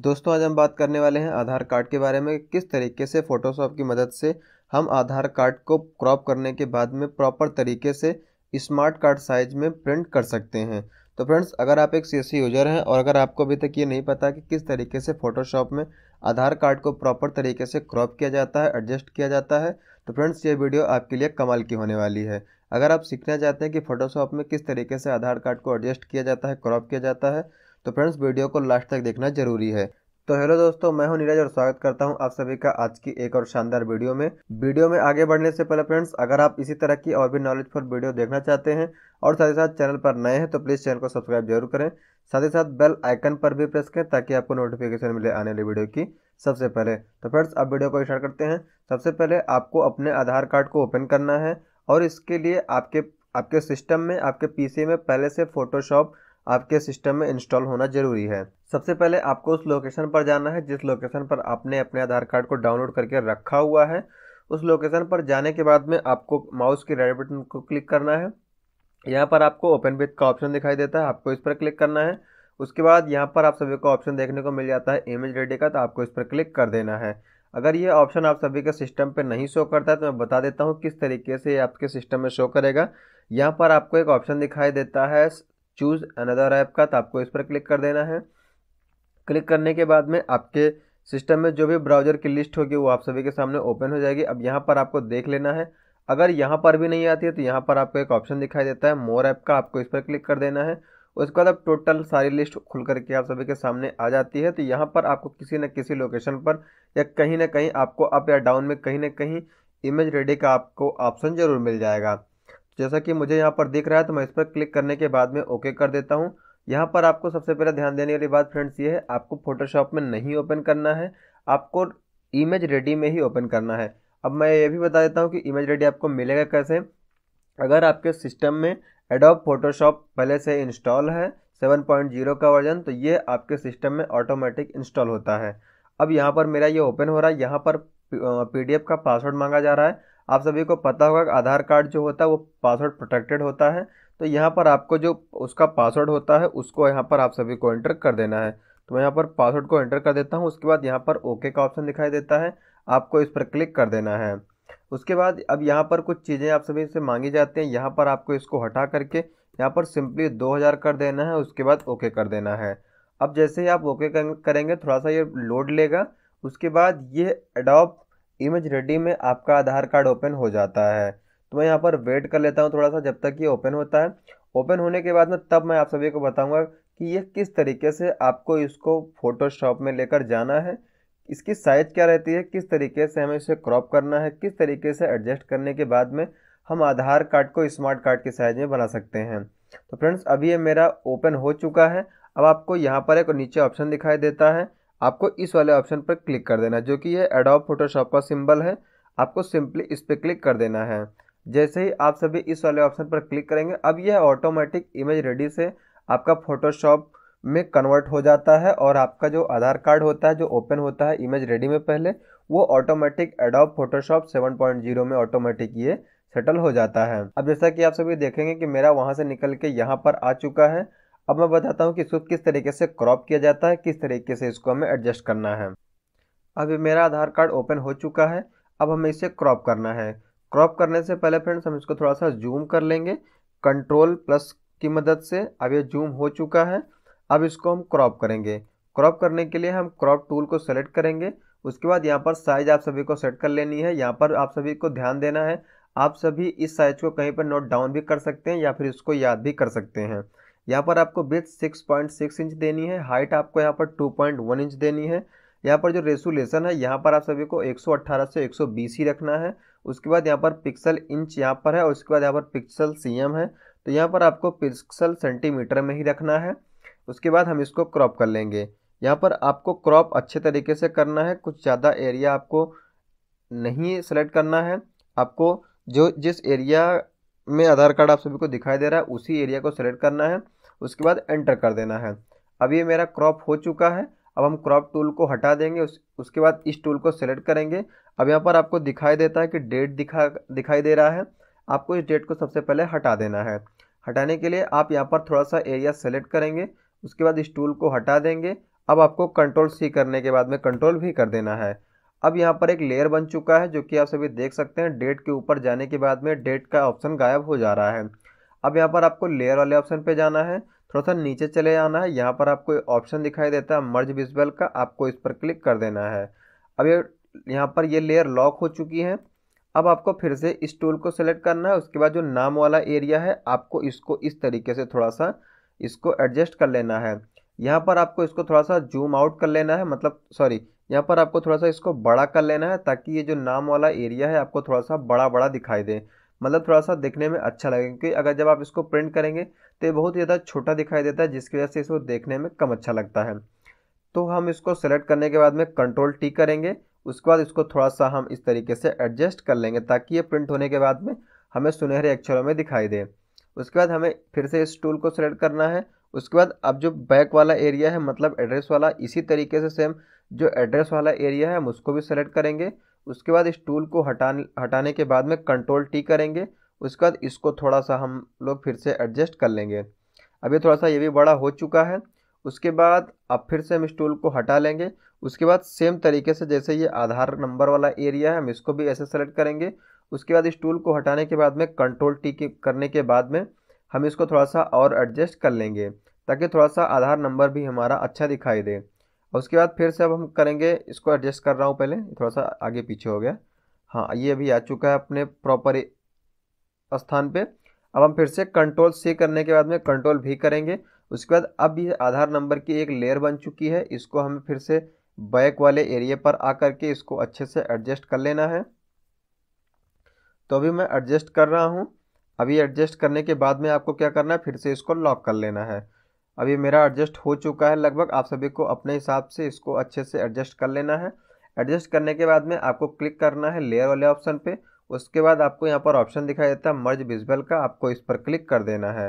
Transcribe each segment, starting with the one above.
दोस्तों आज हम बात करने वाले हैं आधार कार्ड के बारे में किस तरीके से फ़ोटोशॉप की मदद से हम आधार कार्ड को क्रॉप करने के बाद में प्रॉपर तरीके से स्मार्ट कार्ड साइज में प्रिंट कर सकते हैं तो फ्रेंड्स अगर आप एक सी यूजर हैं और अगर आपको अभी तक ये नहीं पता कि किस तरीके से फ़ोटोशॉप में आधार कार्ड को प्रॉपर तरीके से क्रॉप किया जाता है एडजस्ट किया जाता है तो फ्रेंड्स ये वीडियो आपके लिए कमाल की होने वाली है अगर आप सीखना चाहते हैं कि फ़ोटोशॉप में किस तरीके से आधार कार्ड को एडजस्ट किया जाता है क्रॉप किया जाता है तो फ्रेंड्स वीडियो को लास्ट तक देखना जरूरी है तो हेलो दोस्तों मैं हूं नीरज और स्वागत करता हूं आप सभी का आज की एक और शानदार वीडियो में वीडियो में आगे बढ़ने से पहले फ्रेंड्स अगर आप इसी तरह की और भी नॉलेजफुल वीडियो देखना चाहते हैं और साथ ही साथ चैनल पर नए हैं तो प्लीज़ चैनल को सब्सक्राइब जरूर करें साथ ही साथ बेल आइकन पर भी प्रेस करें ताकि आपको नोटिफिकेशन मिले आने वाली वीडियो की सबसे पहले तो फ्रेंड्स आप वीडियो को स्टार्ट करते हैं सबसे पहले आपको अपने आधार कार्ड को ओपन करना है और इसके लिए आपके आपके सिस्टम में आपके पीसी में पहले से फोटोशॉप आपके सिस्टम में इंस्टॉल होना जरूरी है सबसे पहले आपको उस लोकेशन पर जाना है जिस लोकेशन पर आपने अपने आधार कार्ड को डाउनलोड करके रखा हुआ है उस लोकेशन पर जाने के बाद में आपको माउस के रेड बटन को क्लिक करना है यहाँ पर आपको ओपन विथ का ऑप्शन दिखाई देता है आपको इस पर क्लिक करना है उसके बाद यहाँ पर आप सभी को ऑप्शन देखने को मिल जाता है इमेज रेडी का तो आपको इस पर क्लिक कर देना है अगर ये ऑप्शन आप सभी के सिस्टम पर नहीं शो करता है तो मैं बता देता हूँ किस तरीके से ये आपके सिस्टम में शो करेगा यहाँ पर आपको एक ऑप्शन दिखाई देता है चूज़ अनदर ऐप का तो आपको इस पर क्लिक कर देना है क्लिक करने के बाद में आपके सिस्टम में जो भी ब्राउज़र की लिस्ट होगी वो आप सभी के सामने ओपन हो जाएगी अब यहाँ पर आपको देख लेना है अगर यहाँ पर भी नहीं आती है तो यहाँ पर आपको एक ऑप्शन दिखाई देता है मोर ऐप का आपको इस पर क्लिक कर देना है उसके बाद अब टोटल सारी लिस्ट खुल करके आप सभी के सामने आ जाती है तो यहाँ पर आपको किसी न किसी लोकेशन पर या कहीं ना कहीं आपको अप या डाउन में कहीं ना कहीं इमेज रेडी का आपको ऑप्शन ज़रूर मिल जाएगा जैसा कि मुझे यहाँ पर दिख रहा है तो मैं इस पर क्लिक करने के बाद में ओके कर देता हूँ यहाँ पर आपको सबसे पहले ध्यान देने वाली बात फ्रेंड्स ये है आपको फोटोशॉप में नहीं ओपन करना है आपको इमेज रेडी में ही ओपन करना है अब मैं ये भी बता देता हूँ कि इमेज रेडी आपको मिलेगा कैसे अगर आपके सिस्टम में एडोब फोटोशॉप पहले से इंस्टॉल है 7.0 का वर्जन तो ये आपके सिस्टम में ऑटोमेटिक इंस्टॉल होता है अब यहाँ पर मेरा ये ओपन हो रहा है यहाँ पर पीडीएफ का पासवर्ड मांगा जा रहा है आप सभी को पता होगा कि आधार कार्ड जो होता है वो पासवर्ड प्रोटेक्टेड होता है तो यहाँ पर आपको जो उसका पासवर्ड होता है उसको यहाँ पर आप सभी को एंटर कर देना है तो मैं यहाँ पर पासवर्ड को एंटर कर देता हूँ उसके बाद यहाँ पर ओके का ऑप्शन दिखाई देता है आपको इस पर क्लिक कर देना है उसके बाद अब यहाँ पर कुछ चीज़ें आप सभी से मांगी जाती हैं यहाँ पर आपको इसको हटा करके यहाँ पर सिंपली 2000 कर देना है उसके बाद ओके कर देना है अब जैसे ही आप ओके करेंगे थोड़ा सा ये लोड लेगा उसके बाद ये एडोप इमेज रेडी में आपका आधार कार्ड ओपन हो जाता है तो मैं यहाँ पर वेट कर लेता हूँ थोड़ा सा जब तक ये ओपन होता है ओपन होने के बाद में तब मैं आप सभी को बताऊँगा कि ये किस तरीके से आपको इसको फोटोशॉप में लेकर जाना है इसकी साइज क्या रहती है किस तरीके से हमें इसे क्रॉप करना है किस तरीके से एडजस्ट करने के बाद में हम आधार कार्ड को स्मार्ट कार्ड के साइज में बना सकते हैं तो फ्रेंड्स अभी ये मेरा ओपन हो चुका है अब आपको यहाँ पर एक नीचे ऑप्शन दिखाई देता है आपको इस वाले ऑप्शन पर क्लिक कर देना जो कि ये एडोब फोटोशॉप का सिंबल है आपको सिंपली इस पर क्लिक कर देना है जैसे ही आप सभी इस वाले ऑप्शन पर क्लिक करेंगे अब यह ऑटोमेटिक इमेज रेडी से आपका फोटोशॉप में कन्वर्ट हो जाता है और आपका जो आधार कार्ड होता है जो ओपन होता है इमेज रेडी में पहले वो ऑटोमेटिक एडोब फोटोशॉप 7.0 में ऑटोमेटिक ये सेटल हो जाता है अब जैसा कि आप सभी देखेंगे कि मेरा वहाँ से निकल के यहाँ पर आ चुका है अब मैं बताता हूँ कि इसको किस तरीके से क्रॉप किया जाता है किस तरीके से इसको हमें एडजस्ट करना है अभी मेरा आधार कार्ड ओपन हो चुका है अब हमें इसे क्रॉप करना है क्रॉप करने से पहले फ्रेंड्स हम इसको थोड़ा सा जूम कर लेंगे कंट्रोल प्लस की मदद से अब ये जूम हो चुका है अब इसको हम क्रॉप करेंगे क्रॉप करने के लिए हम क्रॉप टूल को सेलेक्ट करेंगे उसके बाद यहाँ पर साइज आप सभी को सेट कर लेनी है यहाँ पर आप सभी को ध्यान देना है आप सभी इस साइज को कहीं पर नोट डाउन भी कर सकते हैं या फिर इसको याद भी कर सकते हैं यहाँ पर आपको पॉइंट 6.6 इंच देनी है हाइट आपको यहाँ पर 2.1 इंच देनी है यहाँ पर जो रेसुलेशन है यहाँ पर आप सभी को 118 से 120 ही रखना है उसके बाद यहाँ पर पिक्सल इंच यहाँ पर है और उसके बाद यहाँ पर पिक्सल एम है तो यहाँ पर आपको पिक्सल सेंटीमीटर में ही रखना है उसके बाद हम इसको क्रॉप कर लेंगे यहाँ पर आपको क्रॉप अच्छे तरीके से करना है कुछ ज़्यादा एरिया आपको नहीं सेलेक्ट करना है आपको जो जिस एरिया में आधार कार्ड आप सभी को दिखाई दे रहा है उसी एरिया को सेलेक्ट करना है उसके बाद एंटर कर देना है अब ये मेरा क्रॉप हो चुका है अब हम क्रॉप टूल को हटा देंगे उस उसके बाद इस टूल को सेलेक्ट करेंगे अब यहाँ पर आपको दिखाई देता है कि डेट दिखा दिखाई दे रहा है आपको इस डेट को सबसे पहले हटा देना है हटाने के लिए आप यहाँ पर थोड़ा सा एरिया सेलेक्ट करेंगे उसके बाद इस टूल को हटा देंगे अब आपको कंट्रोल सी करने के बाद में कंट्रोल भी कर देना है अब यहाँ पर एक लेयर बन चुका है जो कि आप सभी देख सकते हैं डेट के ऊपर जाने के बाद में डेट का ऑप्शन गायब हो जा रहा है अब यहाँ पर आपको लेयर वाले ऑप्शन पे जाना है थोड़ा सा नीचे चले आना है यहाँ पर आपको ऑप्शन दिखाई देता है मर्ज विजुअल का आपको इस पर क्लिक कर देना है अब ये यहाँ पर ये लेयर लॉक हो चुकी है अब आपको फिर से इस टूल को सिलेक्ट करना है उसके बाद जो नाम वाला एरिया है आपको इसको इस तरीके से थोड़ा सा इसको एडजस्ट कर लेना है यहाँ पर आपको इसको थोड़ा सा जूम आउट कर लेना है मतलब सॉरी यहाँ पर आपको थोड़ा सा इसको बड़ा कर लेना है ताकि ये जो नाम वाला एरिया है आपको थोड़ा सा बड़ा बड़ा दिखाई दे मतलब थोड़ा सा दिखने में अच्छा लगेगा क्योंकि अगर जब आप इसको प्रिंट करेंगे तो ये बहुत ही ज़्यादा छोटा दिखाई देता है जिसकी वजह से इसको देखने में कम अच्छा लगता है तो हम इसको सेलेक्ट करने के बाद में कंट्रोल टी करेंगे उसके बाद इसको थोड़ा सा हम इस तरीके से एडजस्ट कर लेंगे ताकि ये प्रिंट होने के बाद में हमें सुनहरे अक्षरों में दिखाई दे उसके बाद हमें फिर से इस टूल को सेलेक्ट करना है उसके बाद अब जो बैक वाला एरिया है मतलब एड्रेस वाला इसी तरीके से सेम जो एड्रेस वाला एरिया है हम उसको भी सेलेक्ट करेंगे उसके बाद इस टूल को हटाने हटाने के बाद में कंट्रोल टी करेंगे उसके बाद इसको थोड़ा सा हम लोग फिर से एडजस्ट कर लेंगे अभी थोड़ा सा ये भी बड़ा हो चुका है उसके बाद अब फिर से हम इस टूल को हटा लेंगे उसके बाद सेम तरीके से जैसे ये आधार नंबर वाला एरिया है हम इसको भी ऐसे सेलेक्ट करेंगे उसके बाद इस टूल को हटाने के बाद में कंट्रोल टी करने के बाद में हम इसको थोड़ा सा और एडजस्ट कर लेंगे ताकि थोड़ा सा आधार नंबर भी हमारा अच्छा दिखाई दे और उसके बाद फिर से अब हम करेंगे इसको एडजस्ट कर रहा हूँ पहले थोड़ा सा आगे पीछे हो गया हाँ ये अभी आ चुका है अपने प्रॉपर स्थान पे अब हम फिर से कंट्रोल सी करने के बाद में कंट्रोल भी करेंगे उसके बाद अब ये आधार नंबर की एक लेयर बन चुकी है इसको हमें फिर से बैक वाले एरिए पर आ करके इसको अच्छे से एडजस्ट कर लेना है तो अभी मैं एडजस्ट कर रहा हूँ अभी एडजस्ट करने के बाद में आपको क्या करना है फिर से इसको लॉक कर लेना है अब ये मेरा एडजस्ट हो चुका है लगभग आप सभी को अपने हिसाब से इसको अच्छे से एडजस्ट कर लेना है एडजस्ट करने के बाद में आपको क्लिक करना है लेयर वाले ऑप्शन पे उसके बाद आपको यहाँ पर ऑप्शन दिखाई देता है मर्ज विजबल का आपको इस पर क्लिक कर देना है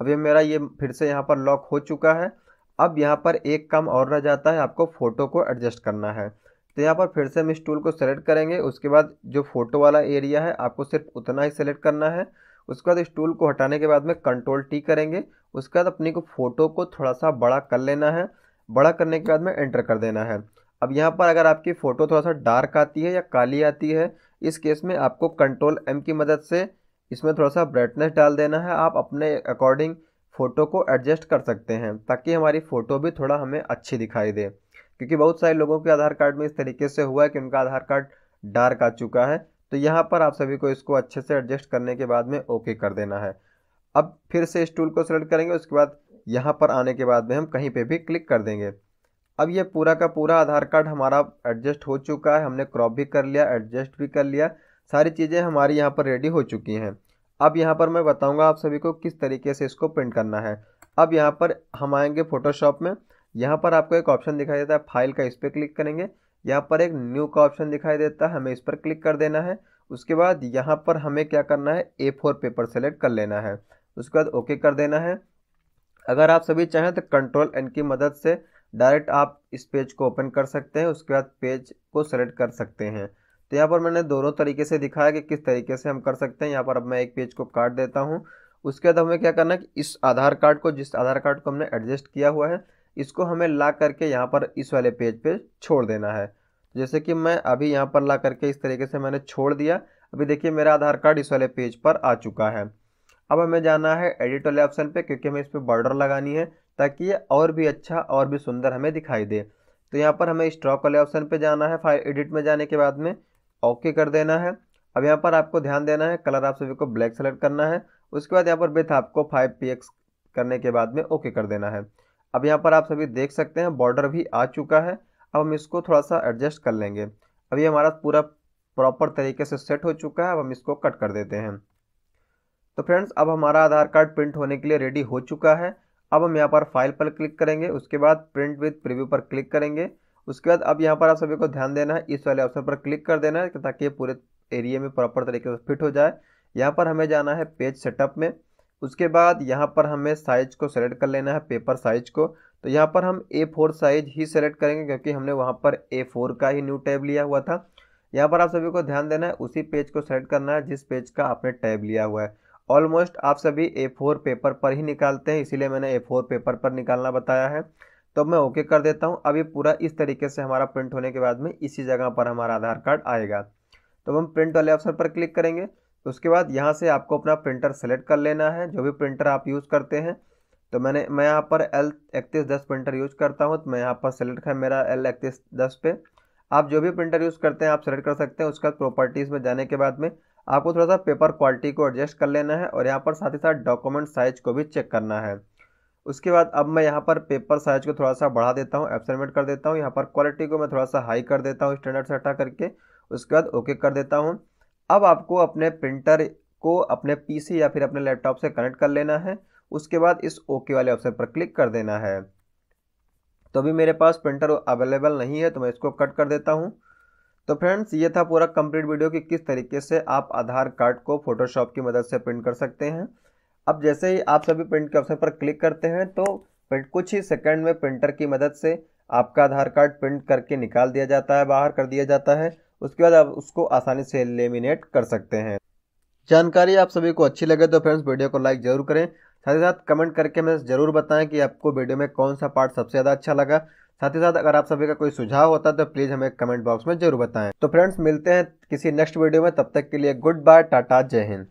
अब ये मेरा ये फिर से यहाँ पर लॉक हो चुका है अब यहाँ पर एक काम और रह जाता है आपको फ़ोटो को एडजस्ट करना है तो यहाँ पर फिर से हम इस टूल को सेलेक्ट करेंगे उसके बाद जो फ़ोटो वाला एरिया है आपको सिर्फ उतना ही सेलेक्ट करना है उसके बाद इस टूल को हटाने के बाद में कंट्रोल टी करेंगे उसके बाद अपनी को फ़ोटो को थोड़ा सा बड़ा कर लेना है बड़ा करने के बाद में एंटर कर देना है अब यहाँ पर अगर आपकी फ़ोटो थोड़ा सा डार्क आती है या काली आती है इस केस में आपको कंट्रोल एम की मदद से इसमें थोड़ा सा ब्राइटनेस डाल देना है आप अपने अकॉर्डिंग फ़ोटो को एडजस्ट कर सकते हैं ताकि हमारी फ़ोटो भी थोड़ा हमें अच्छी दिखाई दे क्योंकि बहुत सारे लोगों के आधार कार्ड में इस तरीके से हुआ है कि उनका आधार कार्ड डार्क आ चुका है तो यहाँ पर आप सभी को इसको अच्छे से एडजस्ट करने के बाद में ओके कर देना है अब फिर से इस टूल को सेलेक्ट करेंगे उसके बाद यहाँ पर आने के बाद में हम कहीं पे भी क्लिक कर देंगे अब ये पूरा का पूरा आधार कार्ड हमारा एडजस्ट हो चुका है हमने क्रॉप भी कर लिया एडजस्ट भी कर लिया सारी चीज़ें हमारी यहाँ पर रेडी हो चुकी हैं अब यहाँ पर मैं बताऊँगा आप सभी को किस तरीके से इसको प्रिंट करना है अब यहाँ पर हम आएँगे फोटोशॉप में यहाँ पर आपको एक ऑप्शन दिखाई देता है फाइल का इस पर क्लिक करेंगे यहाँ पर एक न्यू का ऑप्शन दिखाई देता है हमें इस पर क्लिक कर देना है उसके बाद यहाँ पर हमें क्या करना है ए फोर पेपर सेलेक्ट कर लेना है उसके बाद ओके कर देना है अगर आप सभी चाहें तो कंट्रोल एन की मदद से डायरेक्ट आप इस पेज को ओपन कर सकते हैं उसके बाद पेज को सेलेक्ट कर सकते हैं तो यहाँ पर मैंने दोनों तरीके से दिखाया कि किस तरीके से हम कर सकते हैं यहाँ पर अब मैं एक पेज को काट देता हूँ उसके बाद हमें क्या करना है कि इस आधार कार्ड को जिस आधार कार्ड को हमने एडजस्ट किया हुआ है इसको हमें ला करके यहाँ पर इस वाले पेज पे छोड़ देना है जैसे कि मैं अभी यहाँ पर ला करके इस तरीके से मैंने छोड़ दिया अभी देखिए मेरा आधार कार्ड इस वाले पेज पर आ चुका है अब हमें जाना है एडिट वाले ऑप्शन पे क्योंकि हमें इस पर बॉर्डर लगानी है ताकि ये और भी अच्छा और भी सुंदर हमें दिखाई दे तो यहाँ पर हमें स्ट्रॉक वाले ऑप्शन पे जाना है फाइल एडिट में जाने के बाद में ओके कर देना है अब यहाँ पर आपको ध्यान देना है कलर आप सभी को ब्लैक सेलेक्ट करना है उसके बाद यहाँ पर बेथ आपको फाइव पी करने के बाद में ओके कर देना है अब यहाँ पर आप सभी देख सकते हैं बॉर्डर भी आ चुका है अब हम इसको थोड़ा सा एडजस्ट कर लेंगे अब ये हमारा पूरा प्रॉपर तरीके से सेट हो चुका है अब हम इसको कट कर देते हैं तो फ्रेंड्स अब हमारा आधार कार्ड प्रिंट होने के लिए रेडी हो चुका है अब हम यहाँ पर फाइल पर क्लिक करेंगे उसके बाद प्रिंट विथ प्रिव्यू पर क्लिक करेंगे उसके बाद अब यहाँ पर आप सभी को ध्यान देना है इस वाले ऑप्शन पर क्लिक कर देना है ताकि पूरे एरिया में प्रॉपर तरीके से फिट हो जाए यहाँ पर हमें जाना है पेज सेटअप में उसके बाद यहाँ पर हमें साइज को सेलेक्ट कर लेना है पेपर साइज को तो यहाँ पर हम ए फोर साइज ही सेलेक्ट करेंगे क्योंकि हमने वहाँ पर ए फोर का ही न्यू टैब लिया हुआ था यहाँ पर आप सभी को ध्यान देना है उसी पेज को सेलेक्ट करना है जिस पेज का आपने टैब लिया हुआ है ऑलमोस्ट आप सभी ए फोर पेपर पर ही निकालते हैं इसीलिए मैंने ए फोर पेपर पर निकालना बताया है तो मैं ओके कर देता हूँ अभी पूरा इस तरीके से हमारा प्रिंट होने के बाद में इसी जगह पर हमारा आधार कार्ड आएगा तो हम प्रिंट वाले ऑप्शन पर क्लिक करेंगे तो उसके बाद यहाँ से आपको अपना प्रिंटर सेलेक्ट कर लेना है जो भी प्रिंटर आप यूज़ करते हैं तो मैंने मैं यहाँ पर एल इकतीस दस प्रिंटर यूज़ करता हूँ तो मैं यहाँ पर सेलेक्ट है मेरा एल इकतीस दस पे आप जो भी प्रिंटर यूज़ करते हैं आप सेलेक्ट कर सकते हैं उसके बाद प्रॉपर्टीज़ में जाने के बाद में आपको थोड़ा सा पेपर क्वालिटी को एडजस्ट कर लेना है और यहाँ पर साथ ही साथ डॉक्यूमेंट साइज को भी चेक करना है उसके बाद अब मैं यहाँ पर पेपर साइज को थोड़ा सा बढ़ा देता हूँ एब्सरमेंट कर देता हूँ यहाँ पर क्वालिटी को मैं थोड़ा सा हाई कर देता हूँ स्टैंडर्ड से हटा करके उसके बाद ओके कर देता हूँ अब आपको अपने प्रिंटर को अपने पीसी या फिर अपने लैपटॉप से कनेक्ट कर लेना है उसके बाद इस ओके वाले ऑप्शन पर क्लिक कर देना है तो अभी मेरे पास प्रिंटर अवेलेबल नहीं है तो मैं इसको कट कर देता हूँ तो फ्रेंड्स ये था पूरा कंप्लीट वीडियो कि किस तरीके से आप आधार कार्ड को फोटोशॉप की मदद से प्रिंट कर सकते हैं अब जैसे ही आप सभी प्रिंट के ऑप्शन पर क्लिक करते हैं तो कुछ ही सेकंड में प्रिंटर की मदद से आपका आधार कार्ड प्रिंट करके निकाल दिया जाता है बाहर कर दिया जाता है उसके बाद आप उसको आसानी से लेमिनेट कर सकते हैं जानकारी आप सभी को अच्छी लगे तो फ्रेंड्स वीडियो को लाइक जरूर करें साथ ही साथ कमेंट करके हमें ज़रूर बताएं कि आपको वीडियो में कौन सा पार्ट सबसे ज़्यादा अच्छा लगा साथ ही साथ अगर आप सभी का कोई सुझाव होता है तो प्लीज़ हमें कमेंट बॉक्स में जरूर बताएं तो फ्रेंड्स मिलते हैं किसी नेक्स्ट वीडियो में तब तक के लिए गुड बाय टाटा जय हिंद